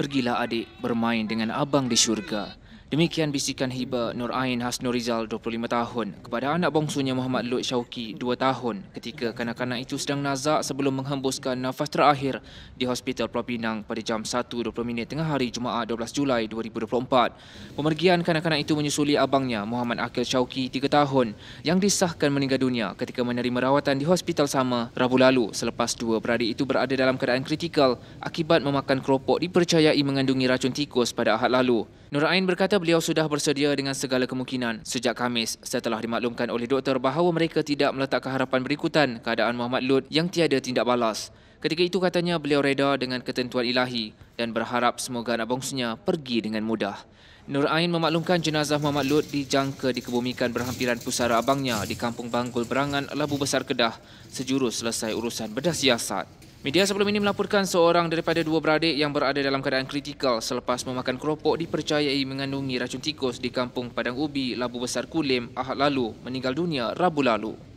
Pergilah adik bermain dengan abang di syurga. Demikian bisikan Hiba Nur Ain Hasnurizal 25 tahun kepada anak bongsunya Muhammad Lut Syauki 2 tahun ketika kanak-kanak itu sedang nazak sebelum menghembuskan nafas terakhir di Hospital Pulau Pinang pada jam 1.20 minit tengah hari Jumaat 12 Julai 2024. Pemergian kanak-kanak itu menyusuli abangnya Muhammad Akil Syauki 3 tahun yang disahkan meninggal dunia ketika menerima rawatan di hospital sama Rabu lalu selepas dua beradik itu berada dalam keadaan kritikal akibat memakan keropok dipercayai mengandungi racun tikus pada ahad lalu. Nur Ain berkata beliau sudah bersedia dengan segala kemungkinan sejak Khamis setelah dimaklumkan oleh doktor bahawa mereka tidak meletakkan harapan berikutan keadaan Muhammad Lut yang tiada tindak balas. Ketika itu katanya beliau reda dengan ketentuan ilahi dan berharap semoga anak bongsunya pergi dengan mudah. Nur Ain memaklumkan jenazah Muhammad Lut dijangka dikebumikan berhampiran pusara abangnya di Kampung Banggul Berangan, Labu Besar Kedah, sejurus selesai urusan bedah siasat. Media sebelum ini melaporkan seorang daripada dua beradik yang berada dalam keadaan kritikal selepas memakan keropok dipercayai mengandungi racun tikus di kampung Padang Ubi, Labu Besar Kulim, Ahad lalu meninggal dunia Rabu lalu.